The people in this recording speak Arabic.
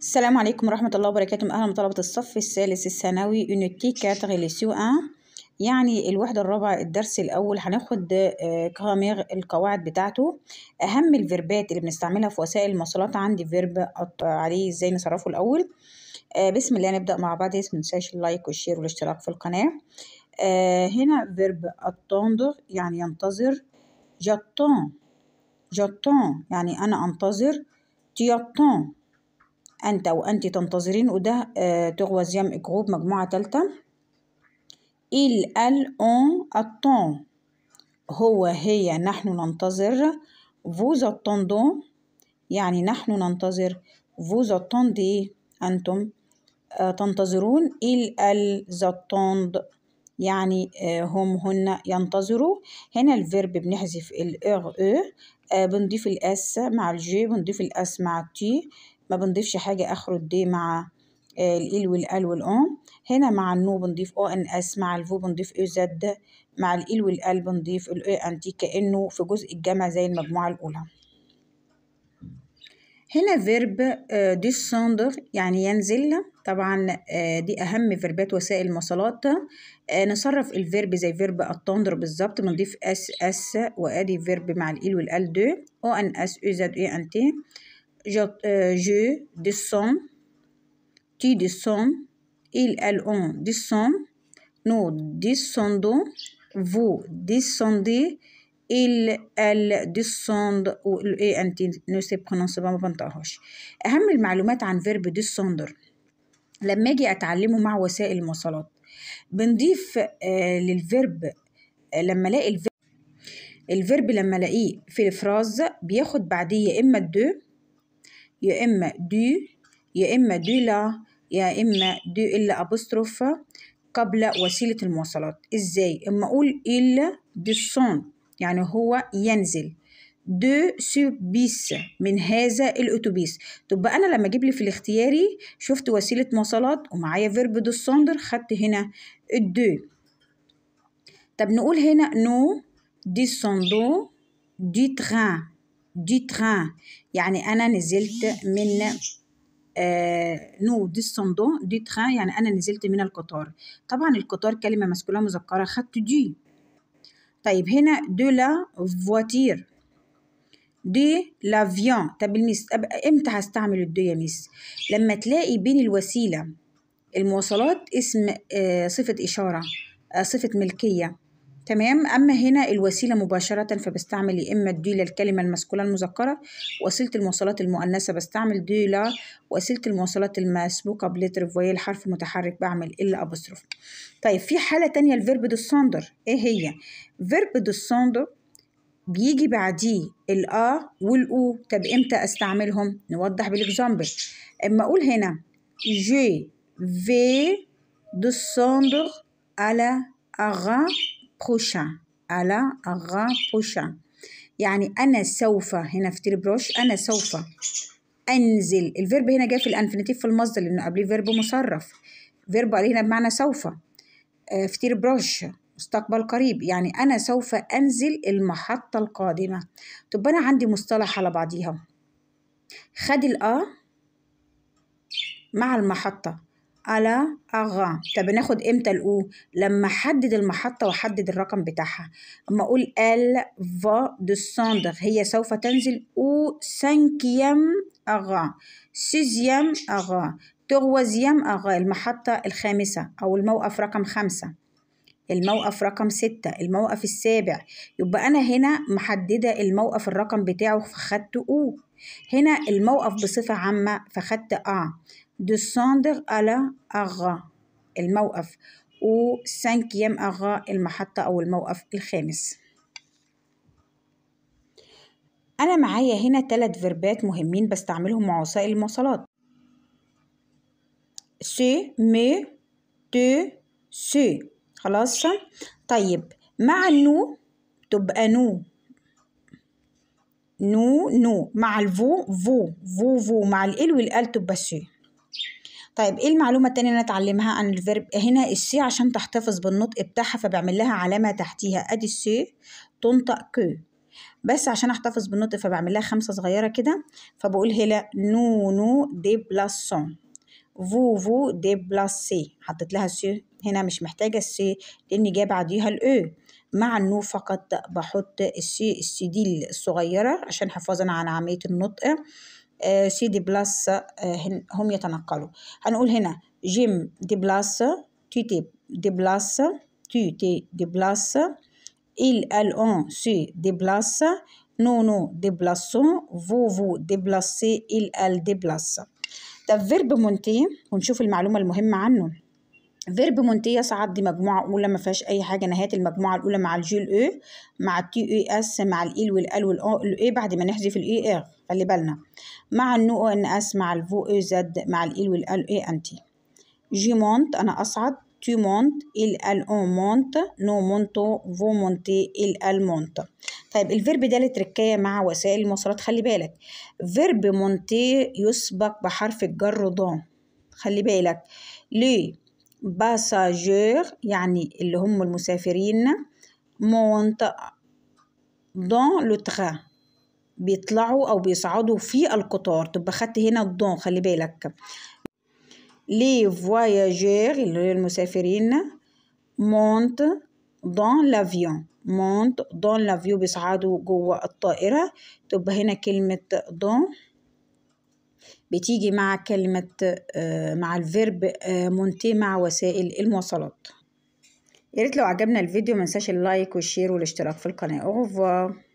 السلام عليكم ورحمة الله وبركاته أهلا بطلبة الصف الثالث الثانوي يونيتي كاتغي لسيو يعني الوحدة الرابعة الدرس الأول هناخد آه، كامير القواعد بتاعته أهم الفيربات اللي بنستعملها في وسائل المواصلات عندي فيرب عليه ازاي نصرفه الأول آه، بسم الله نبدأ مع بعض متنساش اللايك والشير والاشتراك في القناة آه، هنا فيرب أتوندر يعني ينتظر جاتون جاتون يعني أنا أنتظر تياتون أنت وأنت تنتظرين وده آه، تغوزيام جروب مجموعة تالتة إل أل أون أتون هو هي نحن ننتظر vous attendons يعني نحن ننتظر vous أتوندي أنتم آه، تنتظرون إل أل زاتوند يعني آه، هم هن ينتظروا هنا الفيرب بنحذف ال ار او بنضيف الاس مع الجي بنضيف الاس مع التي ما بنضيفش حاجة آخر الدي مع آه، الإل والأل والأون هنا مع النو بنضيف أو إن إس مع الفو بنضيف أو زد مع الإل والأل بنضيف الأو إن تي كأنه في جزء الجمع زي المجموعة الأولى هنا فيرب ديسوندر آه، يعني ينزل طبعا آه، دي أهم فيربات وسائل المواصلات نصرف الفيرب زي فيرب التوندر بالظبط بنضيف اس اس وادي فيرب مع الإل والأل دو أو إن اس أو زد أو إن تي je, euh, je descends, tu descends, ils, elles ont descend, nous descendons, vous descendez, il ال descend والاي انت نو سي برونونس ما بنطقهاش اهم المعلومات عن فيرب descender لما اجي اتعلمه مع وسائل المواصلات بنضيف آه للفيرب آه لما الاقي الفيرب الفيرب لما الاقيه في الفراز بياخد بعديه يا اما الدو يا إما دو يا إما دو لا يا إما دو إلا أبوستروف قبل وسيلة المواصلات إزاي؟ إما أقول إلا بالسون يعني هو ينزل دو سوبيس من هذا الاتوبيس تبقى انا لما اجيب لي في الاختياري شفت وسيله مواصلات ومعايا فيرب دو سوندر خدت هنا الدو طب نقول هنا نو دي سوندو دي تران دي تران يعني أنا نزلت من آه، نو دي صندو دي تران يعني أنا نزلت من القطار طبعا القطار كلمة مسكولة مذكرة خدت دي طيب هنا دو لا فواتير دي لافيون طب الميس طب امتى هستعمل الدو يا ميس لما تلاقي بين الوسيله المواصلات اسم آه، صفه اشاره آه، صفه ملكيه تمام أما هنا الوسيلة مباشرة فبستعمل يا إما دي للكلمة المسكوله المذكرة وسيلة المواصلات المؤنثة بستعمل دي لا وسيلة المواصلات المسبوقة بلتر فويل حرف متحرك بعمل ال أبوستروف طيب في حالة تانية الفيرب دو إيه هي؟ فيرب دو بيجي بعديه الآ والأو طب إمتى أستعملهم؟ نوضح بالإكزامبل أما أقول هنا جي في دو على أغا بوشا على غا بوشا يعني أنا سوف هنا في بروش أنا سوف أنزل الفيرب هنا جاي في الانفينيتيف في المصدر لأنه قبليه فيرب مصرف فيرب عليه هنا بمعنى سوف آه، في في بروش مستقبل قريب يعني أنا سوف أنزل المحطة القادمة طب أنا عندي مصطلح على بعضيها خد الأ مع المحطة على أغا طب ناخد امتى الأو لما أحدد المحطة وأحدد الرقم بتاعها أما أقول ال فا دو ساندر هي سوف تنزل أو سانكيام أغا سيزيام أغا تغوزيام أغا المحطة الخامسة أو الموقف رقم خمسة الموقف رقم ستة الموقف السابع يبقى أنا هنا محددة الموقف الرقم بتاعه فخدت أو هنا الموقف بصفة عامة فخدت آ آه. descendre على أغا الموقف و سانكيام أغا المحطة أو الموقف الخامس أنا معايا هنا تلات فيربات مهمين بستعملهم مع وسائل المواصلات سي مي تي سي خلاص طيب مع النو تبقى نو نو نو مع الفو فو فو فو مع الال والال تبقى سي طيب ايه المعلومه التانية اللي انا اتعلمها عن الفيرب هنا السي عشان تحتفظ بالنطق بتاعها فبعمل لها علامه تحتيها ادي السي تنطق كو بس عشان احتفظ بالنطق فبعمل لها خمسه صغيره كده فبقول هنا نو نو دي سون فو فو دي سي حطيت لها السي هنا مش محتاجه السي لان جاي بعديها الاو e. مع النو فقط بحط السي السي دي الصغيره عشان حفاظا على عمليه النطق آه، سي دي بلاس آه، هم يتنقلوا هنقول هنا جيم دي بلاس تي تي دي بلاس تي تي دي دي بلاس نو نو دي nous فو فو دي بلاسي إل أل دي بلاس ده فيرب منتهي ونشوف المعلومة المهمة عنه فيرب مونتي يصعد دي مجموعة أولى ما فيهاش أي حاجة نهاية المجموعة الأولى مع الجي الإي e، مع التي إي اس e مع الإل e والأل والإي بعد ما نحذف الإي إر خلي بالنا مع النو إن اس مع الفو إي زد مع الإل والأل إي أنتي جي مونت أنا أصعد تي مونت إل آل أو مونت نو مونتو فو مونتي إل آل مونت طيب الفيرب ده لتركية مع وسائل المواصلات خلي بالك فيرب مونتي يسبق بحرف الجر ض خلي بالك ليه باساجور يعني اللي هم المسافرين مونت دون لو بيطلعوا أو بيصعدوا في القطار تبقى خدت هنا الدون خلي بالك لي فواياجور اللي المسافرين مونت دون لافيون مونت دون لافيون بيصعدوا جوه الطائرة تبقى هنا كلمة دون بتيجي مع كلمة آه، مع الفيرب آه، مونتي مع وسائل المواصلات ياريت لو عجبنا الفيديو منساش اللايك والشير والاشتراك في القناة اوغفوار